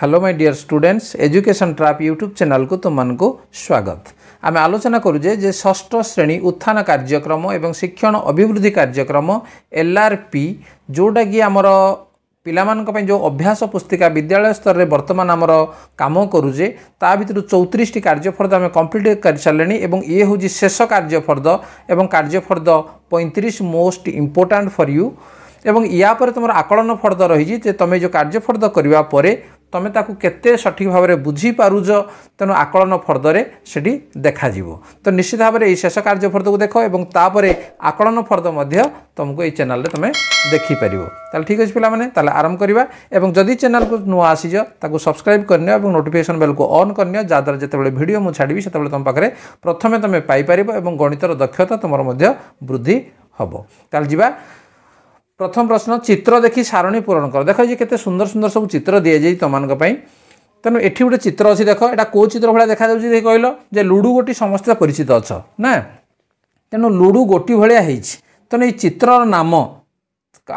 hello my dear students education trap YouTube ଚ୍ୟାନେଲ୍କୁ ତୁମମାନଙ୍କୁ ସ୍ୱାଗତ ଆମେ ଆଲୋଚନା କରୁଛେ ଯେ ଷଷ୍ଠ ଶ୍ରେଣୀ ଉତ୍ଥାନ କାର୍ଯ୍ୟକ୍ରମ ଏବଂ ଶିକ୍ଷଣ ଅଭିବୃଦ୍ଧି କାର୍ଯ୍ୟକ୍ରମ ଏଲ୍ ଆର୍ ପି ଯେଉଁଟାକି ଆମର ପିଲାମାନଙ୍କ ପାଇଁ ଯେଉଁ ଅଭ୍ୟାସ ପୁସ୍ତିକା ବିଦ୍ୟାଳୟ ସ୍ତରରେ ବର୍ତ୍ତମାନ ଆମର କାମ କରୁଛେ ତା ଭିତରୁ ଚଉତିରିଶଟି କାର୍ଯ୍ୟଫର୍ଦ୍ଦ ଆମେ କମ୍ପ୍ଲିଟ୍ କରିସାରିଲେଣି ଏବଂ ଇଏ ହେଉଛି ଶେଷ କାର୍ଯ୍ୟଫର୍ଦ୍ଦ ଏବଂ କାର୍ଯ୍ୟଫର୍ଦ୍ଦ ପଇଁତିରିଶ ମୋଷ୍ଟ ଇମ୍ପୋର୍ଟାଣ୍ଟ ଫର୍ ୟୁ ଏବଂ ୟା ପରେ ତୁମର ଆକଳନ ଫର୍ଦ୍ଦ ରହିଛି ଯେ ତୁମେ ଯେଉଁ କାର୍ଯ୍ୟଫର୍ଦ୍ଦ କରିବା ପରେ তুমি তাকে কেতে সঠিক ভাবে বুঝিপারুছ তেমন আকলন ফর্দরে সেটি দেখাযিব তো নিশ্চিত ভাবে এই শেষ কার্য ফর্দকে দেখ এবং তাপরে আকলন ফর্দ মধ্য তুমি এই চ্যানেলে তুমি দেখিপার তাহলে ঠিক আছে পিলামানে তাহলে আরম্ভ করা এবং যদি চ্যানেলকে নূয়া আসিছ তাকে সবসক্রাইব করে এবং নোটিফিকেসন বেলকে অন করে যাদ্বারা যেতবে ভিডিও মু ছাড়বি সেতবে তোমার পাখে প্রথমে তুমি পাইপার এবং গণিতর দক্ষতা তোমার মধ্য বৃদ্ধি হব তাহলে যা ପ୍ରଥମ ପ୍ରଶ୍ନ ଚିତ୍ର ଦେଖି ସାରଣୀ ପୂରଣ କର ଦେଖ ଯେ କେତେ ସୁନ୍ଦର ସୁନ୍ଦର ସବୁ ଚିତ୍ର ଦିଆଯାଇଛି ତୁମମାନଙ୍କ ପାଇଁ ତେଣୁ ଏଠି ଗୋଟେ ଚିତ୍ର ଅଛି ଦେଖ ଏଇଟା କେଉଁ ଚିତ୍ର ଭଳିଆ ଦେଖାଯାଉଛି ଦେଖି କହିଲ ଯେ ଲୁଡ଼ୁ ଗୋଟି ସମସ୍ତେ ପରିଚିତ ଅଛ ନା ତେଣୁ ଲୁଡ଼ୁ ଗୋଟି ଭଳିଆ ହେଇଛି ତେଣୁ ଏଇ ଚିତ୍ରର ନାମ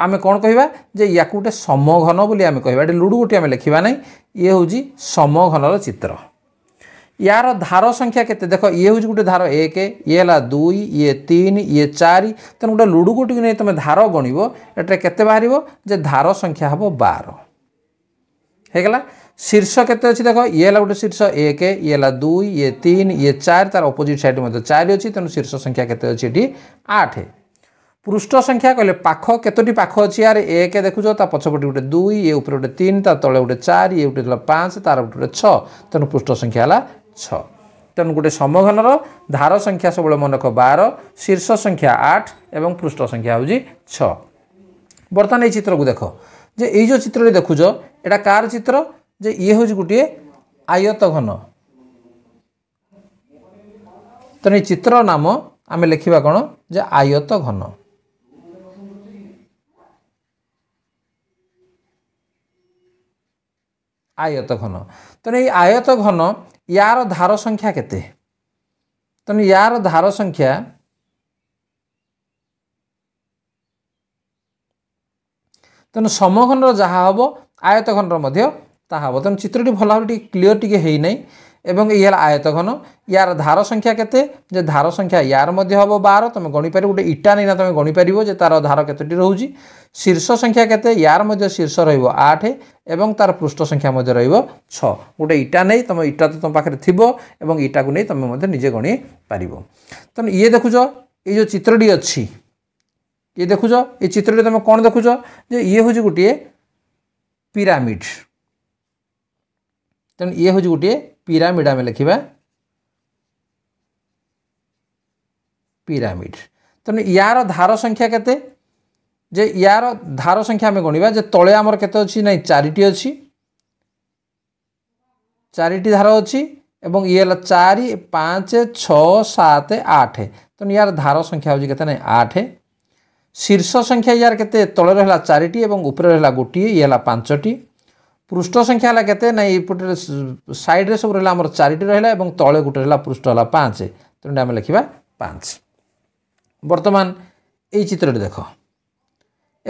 ଆମେ କ'ଣ କହିବା ଯେ ୟାକୁ ଗୋଟେ ସମଘନ ବୋଲି ଆମେ କହିବା ଏଠି ଲୁଡ଼ୁ ଗୋଟି ଆମେ ଲେଖିବା ନାହିଁ ଇଏ ହେଉଛି ସମଘନର ଚିତ୍ର यार धार संख्या के देख ये हूँ गोटे धार एक ये है दुई ये तीन ये चार तेनाली गोटे लुडु गोटी नहीं तुम धार गण एटे के बाहर जे धार संख्या हम बार ହେଇଗଲା ଶୀର୍ଷ କେତେ ଅଛି ଦେଖ ଇଏ ହେଲା ଗୋଟେ ଶୀର୍ଷ ଏକ ଇଏ ହେଲା ଦୁଇ ଇଏ ତିନି ଇଏ ଚାରି ତା'ର ଅପୋଜିଟ୍ ସାଇଡ଼୍ ମଧ୍ୟ ଚାରି ଅଛି ତେଣୁ ଶୀର୍ଷ ସଂଖ୍ୟା କେତେ ଅଛି ଏଠି ଆଠ ପୃଷ୍ଠ ସଂଖ୍ୟା କହିଲେ ପାଖ କେତୋଟି ପାଖ ଅଛି ଆରେ ଏକ ଦେଖୁଛ ତା ପଛପଟେ ଗୋଟେ ଦୁଇ ଇଏ ଉପରେ ଗୋଟେ ତିନି ତା ତଳେ ଗୋଟେ ଚାରି ଇଏ ଗୋଟେ ହେଲା ପାଞ୍ଚ ତା'ର ଗୋଟେ ଗୋଟେ ଛଅ ତେଣୁ ପୃଷ୍ଠ ସଂଖ୍ୟା ହେଲା ଛଅ ତେଣୁ ଗୋଟେ ସମଘନର ଧାର ସଂଖ୍ୟା ସବୁବେଳେ ମନେ ରଖ ବାର ଶୀର୍ଷ ସଂଖ୍ୟା ଆଠ ଏବଂ ପୃଷ୍ଠ ସଂଖ୍ୟା ହେଉଛି ଛଅ ବର୍ତ୍ତମାନ ଏଇ ଚିତ୍ରକୁ ଦେଖ ଯେ ଏଇ ଯେଉଁ ଚିତ୍ରଟି ଦେଖୁଛ ଏଇଟା କାର ଚିତ୍ର ଯେ ଇଏ ହେଉଛି ଗୋଟିଏ ଆୟତ ଘନ ତେଣୁ ଏଇ ଚିତ୍ରର ନାମ ଆମେ ଲେଖିବା କ'ଣ ଯେ ଆୟତ ଘନ ଆୟତ ଘନ ତେଣୁ ଏଇ ଆୟତ ଘନ ୟାର ଧାର ସଂଖ୍ୟା କେତେ ତେଣୁ ୟାର ଧାର ସଂଖ୍ୟା ତେଣୁ ସମଘନର ଯାହା ହେବ ଆୟତ ଘନର ମଧ୍ୟ ତାହା ହେବ ତେଣୁ ଚିତ୍ରଟି ଭଲ ଭାବରେ ଟିକେ କ୍ଲିଅର୍ ଟିକେ ହେଇନାହିଁ এবং ই হল ঘন ইয়ার ধার সংখ্যা কেতে যে ধার সংখ্যা ইয়ার মধ্যে হব বার তুমি গণিপার গোটে ইটা নেই না তুমি গণিপার যে তার ধার কতটি রয়েছে শীর্ষ সংখ্যা কেতে ইয়ার মধ্যে শীর্ষ রহব আট এবং তার পৃষ্ঠ সংখ্যা মধ্যে রহব ছ গোটে ইটা নেই তুমি ইটা তো তোমার পাখে থিব এবং ইটা কু তুমি মধ্যে নিজে গণি পারিব তেমন ইয়ে দেখুচ এই যে চিত্রটি অছি ইয়ে দেখুচ এই চিত্রটি তুমি কোণ দেখুচ যে ইয়ে হচ্ছে গোটিয়ে পিরামিড তেমন ইয়ে হচ্ছে গোটিয়ে पिरामिड आम तो लिखा पिरामिड तेणु यार धार संख्या के जे यार धार संख्या आम गणवा जे तले आमर के ना चारिटी अच्छी चारिटी धार अच्छी एवं ये चार पाँच छत आठ तेणु तो यार धार संख्या हूँ ना आठ शीर्ष संख्या यार के तले रहा चारिटी और उपर रहा गोटे ये पांचटी পৃষ্ঠ সংখ্যা হল কেতে না এইপটে সাইড্রে সব রহলা আমার চারিটি রহলা এবং তলে গোটে রহলা পৃষ্ঠ হল পাঁচ তেমনি আমি লিখবা পাঁচ বর্তমান এই চিত্রটি দেখ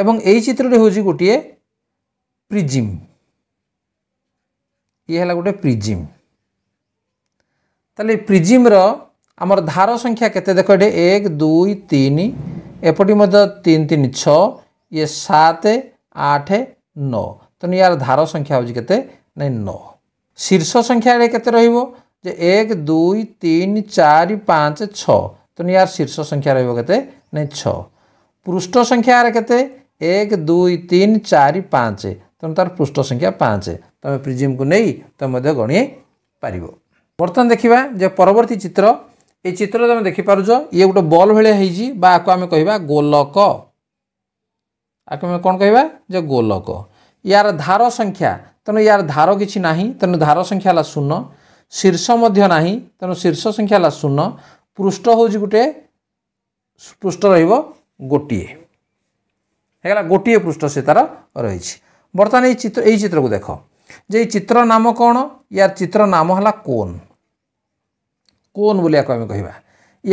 এবং এই চিত্রটি হচ্ছে গোটিয়ে প্রিজিম ইয়ে হল গোটে প্রিজিম তাহলে প্রিজিম্র আমার ধার সংখ্যা কেতে দেখ এটি এক দুই তিন এপটি মধ্যে তিন তিন ছ ইয়ে সাত আট নয় तेणु यार धार संख्या हूँ के नौ शीर्ष संख्या के एक दुई तीन चार पाँच छ तेणु यार शीर्ष संख्या रत छ पृष्ठ संख्या के एक दुई तीन चार पाँच तेणु तार पृष्ठ संख्या पाँच तुम प्रिजिम को नहीं तुम गणी पार बर्तमान देखा जो परवर्त चित्र ये चित्र तुम देखिपार ये गोटे बल भाया हो गोलक आपको कौन कह गोलक ୟାର ଧାର ସଂଖ୍ୟା ତେଣୁ ୟାର ଧାର କିଛି ନାହିଁ ତେଣୁ ଧାର ସଂଖ୍ୟା ହେଲା ଶୂନ ଶୀର୍ଷ ମଧ୍ୟ ନାହିଁ ତେଣୁ ଶୀର୍ଷ ସଂଖ୍ୟା ହେଲା ଶୂନ ପୃଷ୍ଠ ହେଉଛି ଗୋଟିଏ ପୃଷ୍ଠ ରହିବ ଗୋଟିଏ ହେଇଗଲା ଗୋଟିଏ ପୃଷ୍ଠ ସେ ତା'ର ରହିଛି ବର୍ତ୍ତମାନ ଏଇ ଚିତ୍ର ଏଇ ଚିତ୍ରକୁ ଦେଖ ଯେ ଏଇ ଚିତ୍ର ନାମ କ'ଣ ୟାର ଚିତ୍ର ନାମ ହେଲା କୋନ୍ କୋନ୍ ବୋଲି ଆକୁ ଆମେ କହିବା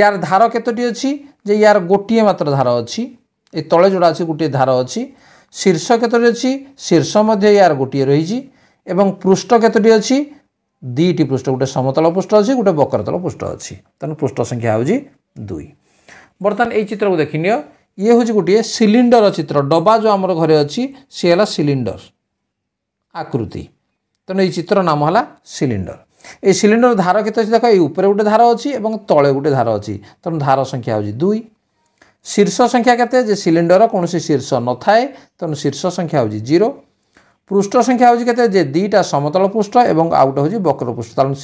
ୟାର ଧାର କେତୋଟି ଅଛି ଯେ ୟାର ଗୋଟିଏ ମାତ୍ର ଧାର ଅଛି ଏ ତଳେ ଯେଉଁଟା ଅଛି ଗୋଟିଏ ଧାର ଅଛି ଶୀର୍ଷ କେତୋଟି ଅଛି ଶୀର୍ଷ ମଧ୍ୟ ଏହାର ଗୋଟିଏ ରହିଛି ଏବଂ ପୃଷ୍ଠ କେତୋଟି ଅଛି ଦୁଇଟି ପୃଷ୍ଠ ଗୋଟେ ସମତଳ ପୃଷ୍ଠ ଅଛି ଗୋଟେ ବକ୍ରତଳ ପୃଷ୍ଠ ଅଛି ତେଣୁ ପୃଷ୍ଠ ସଂଖ୍ୟା ହେଉଛି ଦୁଇ ବର୍ତ୍ତମାନ ଏଇ ଚିତ୍ରକୁ ଦେଖିନିଅ ଇଏ ହେଉଛି ଗୋଟିଏ ସିଲିଣ୍ଡର ଚିତ୍ର ଡବା ଯେଉଁ ଆମର ଘରେ ଅଛି ସିଏ ହେଲା ସିଲିଣ୍ଡର ଆକୃତି ତେଣୁ ଏଇ ଚିତ୍ର ନାମ ହେଲା ସିଲିଣ୍ଡର এই সিলিন্ডর ধার কেতে আছে দেখো এই উপরে গোটে ধার অছি এবং তলে গোটে ধার অছি তেমন ধার সংখ্যা হচ্ছে দুই ଶୀର୍ଷ ସଂଖ୍ୟା କେତେ ଯେ ସିଲିଣ୍ଡରର କୌଣସି ଶୀର୍ଷ ନଥାଏ ତେଣୁ ଶୀର୍ଷ ସଂଖ୍ୟା ହେଉଛି ଜିରୋ ପୃଷ୍ଠ ସଂଖ୍ୟା ହେଉଛି କେତେ ଯେ ଦୁଇଟା ସମତଳ ପୃଷ୍ଠ ଏବଂ ଆଉ ଗୋଟେ ହେଉଛି ବକ୍ର ପୃଷ୍ଠ ତେଣୁ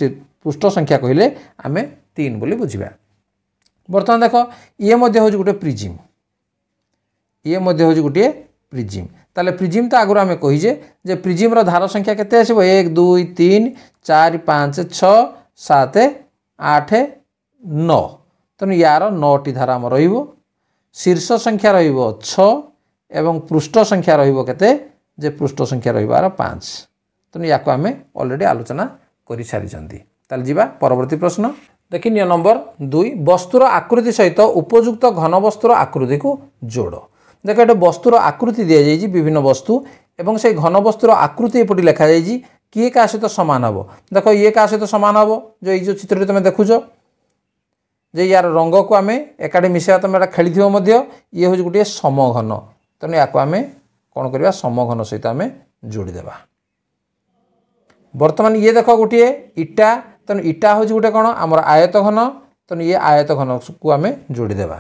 ପୃଷ୍ଠ ସଂଖ୍ୟା କହିଲେ ଆମେ ତିନି ବୋଲି ବୁଝିବା ବର୍ତ୍ତମାନ ଦେଖ ଇଏ ମଧ୍ୟ ହେଉଛି ଗୋଟେ ପ୍ରିଜିମ୍ ଇଏ ମଧ୍ୟ ହେଉଛି ଗୋଟିଏ ପ୍ରିଜିମ୍ ତାହେଲେ ପ୍ରିଜିମ୍ ତ ଆଗରୁ ଆମେ କହିଛେ ଯେ ପ୍ରିଜିମ୍ର ଧାର ସଂଖ୍ୟା କେତେ ଆସିବ ଏକ ଦୁଇ ତିନି ଚାରି ପାଞ୍ଚ ଛଅ ସାତ ଆଠ ନଅ ତେଣୁ ୟାର ନଅଟି ଧାରା ଆମର ରହିବ শীর্ষ সংখ্যা রহব ছ এবং পৃষ্ঠ সংখ্যা রহব কেতে যে পৃষ্ঠ সংখ্যা রহব আর পাঁচ তেমনি ইয়াকু আমি অলরেডি আলোচনা করে সারি তাহলে যা পরবর্তী প্রশ্ন দেখি নিয় নম্বর দুই বস্তুর আকৃতি সহিত উপযুক্ত ঘনবস্তুর আকৃতিকে যোড় দেখ এটা বস্তুর আকৃতি দিয়ে যাই বিভিন্ন বস্তু এবং সেই ঘনবস্তুর আকৃতি এপটি লেখা যাই কি কাহ সহ সমান হব দেখ ইয়ে কাহ সহ সমান হব যে এই যে চিত্রটি তুমি দেখুছ ଯେ ୟାର ରଙ୍ଗକୁ ଆମେ ଏକାଠି ମିଶାଇବା ତୁମେ ଏଇଟା ଖେଳିଥିବ ମଧ୍ୟ ଇଏ ହେଉଛି ଗୋଟିଏ ସମଘନ ତେଣୁ ୟାକୁ ଆମେ କ'ଣ କରିବା ସମଘନ ସହିତ ଆମେ ଯୋଡ଼ିଦେବା ବର୍ତ୍ତମାନ ଇଏ ଦେଖ ଗୋଟିଏ ଇଟା ତେଣୁ ଇଟା ହେଉଛି ଗୋଟେ କ'ଣ ଆମର ଆୟତ ଘନ ତେଣୁ ଇଏ ଆୟତ ଘନକୁ ଆମେ ଯୋଡ଼ିଦେବା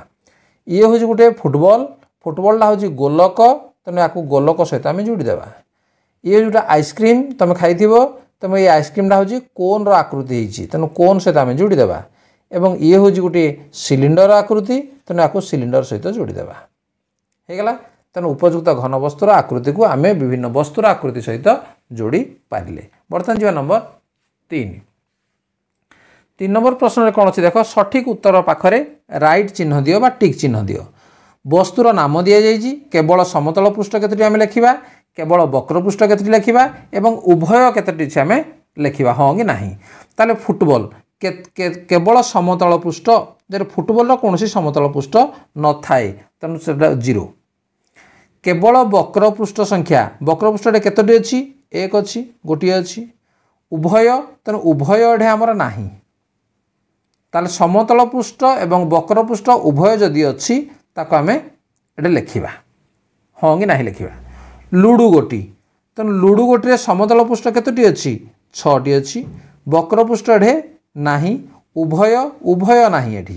ଇଏ ହେଉଛି ଗୋଟେ ଫୁଟବଲ୍ ଫୁଟବଲ୍ଟା ହେଉଛି ଗୋଲକ ତେଣୁ ୟାକୁ ଗୋଲକ ସହିତ ଆମେ ଯୋଡ଼ିଦେବା ଇଏ ଯେଉଁଟା ଆଇସ୍କ୍ରିମ୍ ତୁମେ ଖାଇଥିବ ତେଣୁ ଏ ଆଇସ୍କ୍ରିମ୍ଟା ହେଉଛି କୋନ୍ର ଆକୃତି ହେଇଛି ତେଣୁ କୋନ୍ ସହିତ ଆମେ ଯୋଡ଼ିଦେବା ଏବଂ ଇଏ ହେଉଛି ଗୋଟିଏ ସିଲିଣ୍ଡର ଆକୃତି ତେଣୁ ଆକୁ ସିଲିଣ୍ଡର ସହିତ ଯୋଡ଼ିଦେବା ହେଇଗଲା ତେଣୁ ଉପଯୁକ୍ତ ଘନ ବସ୍ତୁର ଆକୃତିକୁ ଆମେ ବିଭିନ୍ନ ବସ୍ତୁର ଆକୃତି ସହିତ ଯୋଡ଼ି ପାରିଲେ ବର୍ତ୍ତମାନ ଯିବା ନମ୍ବର ତିନି ତିନି ନମ୍ବର ପ୍ରଶ୍ନରେ କ'ଣ ଅଛି ଦେଖ ସଠିକ୍ ଉତ୍ତର ପାଖରେ ରାଇଟ୍ ଚିହ୍ନ ଦିଅ ବା ଟିକ୍ ଚିହ୍ନ ଦିଅ ବସ୍ତୁର ନାମ ଦିଆଯାଇଛି କେବଳ ସମତଳ ପୃଷ୍ଠ କେତୋଟି ଆମେ ଲେଖିବା କେବଳ ବକ୍ର ପୃଷ୍ଠ କେତୋଟି ଲେଖିବା ଏବଂ ଉଭୟ କେତୋଟି ଆମେ ଲେଖିବା ହଁ କି ନାହିଁ ତାହେଲେ ଫୁଟବଲ୍ কেবল সমতল পৃষ্ঠ যেটা ফুটবলর কৌশি সমতল পৃষ্ঠ নথায়ে তেমন সেটা জিরো কেবল বক্রপৃষ্ঠ সংখ্যা বক্রপৃষ্ঠটা কতটি অছি এক অছি গোটিয়ে অছি উভয় তেমন উভয় এটি আমার না তাহলে সমতল পৃষ্ঠ এবং বক্রপৃষ্ঠ উভয় যদি অছি তাকে আমি এটা লেখিবা ହଁ କି ନାହିଁ ଲେଖିବା ଲୁଡ଼ୁ ଗୋଟି ତେଣୁ ଲୁଡ଼ୁ ଗୋଟିରେ ସମତଳ ପୃଷ୍ଠ କେତୋଟି ଅଛି ଛଅଟି ଅଛି ବକ୍ରପୃଷ୍ଠ ଏଢ଼େ ନାହିଁ ଉଭୟ ଉଭୟ ନାହିଁ ଏଠି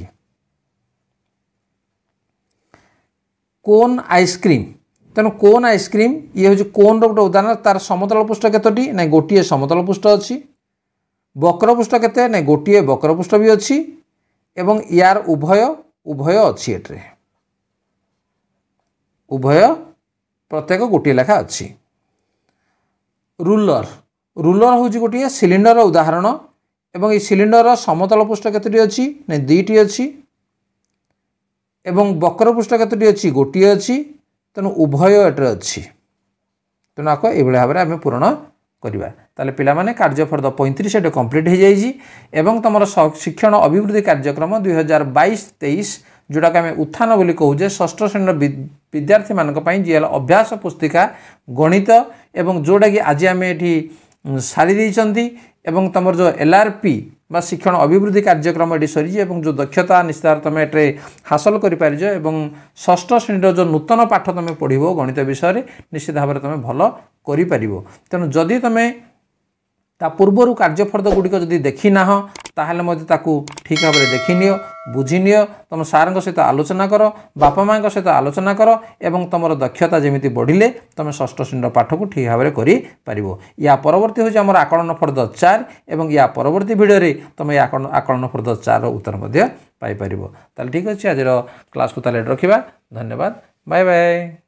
କୋନ୍ ଆଇସ୍କ୍ରିମ୍ ତେଣୁ କୋନ୍ ଆଇସ୍କ୍ରିମ୍ ଇଏ ହେଉଛି କୋନ୍ର ଗୋଟେ ଉଦାହରଣ ତା'ର ସମତଳ ପୃଷ୍ଠ କେତୋଟି ନାଇଁ ଗୋଟିଏ ସମତଳ ପୃଷ୍ଠ ଅଛି ବକ୍ରପୃଷ୍ଠ କେତେ ନାଇଁ ଗୋଟିଏ ବକ୍ରପୃଷ୍ଠ ବି ଅଛି ଏବଂ ୟାର ଉଭୟ ଉଭୟ ଅଛି ଏଠାରେ ଉଭୟ ପ୍ରତ୍ୟେକ ଗୋଟିଏ ଲେଖା ଅଛି ରୁଲର ରୁଲର ହେଉଛି ଗୋଟିଏ ସିଲିଣ୍ଡରର ଉଦାହରଣ এবং এই ସିଲିଣ୍ଡରର ସମତଳ ପୃଷ୍ଠ କେତୋଟି ଅଛି ନା ଦୁଇଟି ଅଛି ଏବଂ ବକ୍ର ପୃଷ୍ଠ କେତୋଟି ଅଛି ଗୋଟିଏ ଅଛି ତେଣୁ ଉଭୟ ଏଠାରେ ଅଛି ତେଣୁ ଆକୁ ଏଇଭଳି ଭାବରେ ଆମେ ପୂରଣ କରିବା ତାହେଲେ ପିଲାମାନେ କାର୍ଯ୍ୟ ଫର୍ଦ୍ଦ ପଇଁତିରିଶ ଏଠି କମ୍ପ୍ଲିଟ୍ ହୋଇଯାଇଛି ଏବଂ ତୁମର ଶିକ୍ଷଣ ଅଭିବୃଦ୍ଧି କାର୍ଯ୍ୟକ୍ରମ ଦୁଇ ହଜାର ବାଇଶ ତେଇଶ ଯେଉଁଟାକୁ ଆମେ ଉତ୍ଥାନ ବୋଲି କହୁଛେ ଷଷ୍ଠ ଶ୍ରେଣୀର ବିଦ୍ୟାର୍ଥୀମାନଙ୍କ ପାଇଁ ଯିଏ ହେଲା ଅଭ୍ୟାସ ପୁସ୍ତିକା ଗଣିତ ଏବଂ ଯେଉଁଟାକି ଆଜି ଆମେ ଏଠି ସାରି ଦେଇଛନ୍ତି ଏବଂ ତୁମର ଯେଉଁ ଏଲ୍ ଆର୍ ପି ବା ଶିକ୍ଷଣ ଅଭିବୃଦ୍ଧି କାର୍ଯ୍ୟକ୍ରମ ଏଠି ସରିଛି ଏବଂ ଯେଉଁ ଦକ୍ଷତା ନିସ୍ତାର ତୁମେ ଏଠାରେ ହାସଲ କରିପାରିଛ ଏବଂ ଷଷ୍ଠ ଶ୍ରେଣୀର ଯେଉଁ ନୂତନ ପାଠ ତୁମେ ପଢ଼ିବ ଗଣିତ ବିଷୟରେ ନିଶ୍ଚିତ ଭାବରେ ତୁମେ ଭଲ କରିପାରିବ ତେଣୁ ଯଦି ତୁମେ ତା ପୂର୍ବରୁ କାର୍ଯ୍ୟଫର୍ଦ୍ଦ ଗୁଡ଼ିକ ଯଦି ଦେଖିନାହଁ ତାହେଲେ ମଧ୍ୟ ତାକୁ ଠିକ୍ ଭାବରେ ଦେଖିନିଅ ବୁଝିନିଅ ତୁମ ସାର୍ଙ୍କ ସହିତ ଆଲୋଚନା କର ବାପା ମାଆଙ୍କ ସହିତ ଆଲୋଚନା କର ଏବଂ ତୁମର ଦକ୍ଷତା ଯେମିତି ବଢ଼ିଲେ ତୁମେ ଷଷ୍ଠ ଶ୍ରେଣୀର ପାଠକୁ ଠିକ୍ ଭାବରେ କରିପାରିବ ୟା ପରବର୍ତ୍ତୀ ହେଉଛି ଆମର ଆକଳନ ଫର୍ଦ୍ଦ ଚାରି ଏବଂ ୟା ପରବର୍ତ୍ତୀ ଭିଡ଼ିଓରେ ତୁମେ ଆକଳନ ଆକଳନ ଫର୍ଦ୍ଦ ଚାରିର ଉତ୍ତର ମଧ୍ୟ ପାଇପାରିବ ତାହେଲେ ଠିକ୍ ଅଛି ଆଜିର କ୍ଲାସ୍କୁ ତାହେଲେ ରଖିବା ଧନ୍ୟବାଦ ବାଏ ବାଏ